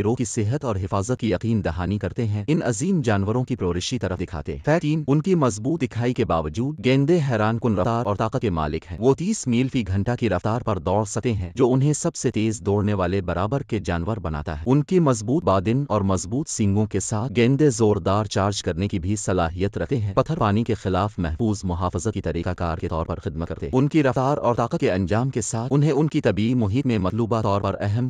गिरोह की सेहत और हिफाजत की यकीन दहानी करते हैं इन अजीम जानवरों की प्रोरिशी तरफ दिखाते हैं उनकी मजबूत दिखाई के बावजूद गेंदे हैरान कुन रफ्तार और ताकत के मालिक हैं वो तीस मील फी घंटा की रफ्तार पर दौड़ सकते हैं जो उन्हें सबसे तेज दौड़ने वाले बराबर के जानवर बनाता है उनकी मजबूत बादिन और मजबूत सींगों के साथ गेंदे जोरदार चार्ज करने की भी सलाहियत रखते हैं पत्थर पानी के खिलाफ महफूज मुहाफत की तरीकाकार के तौर पर खिदमत करते उनकी रफ्तार और ताकत के अंजाम के साथ उन्हें उनकी तबी मुहित में मतलूबा तौर पर अहम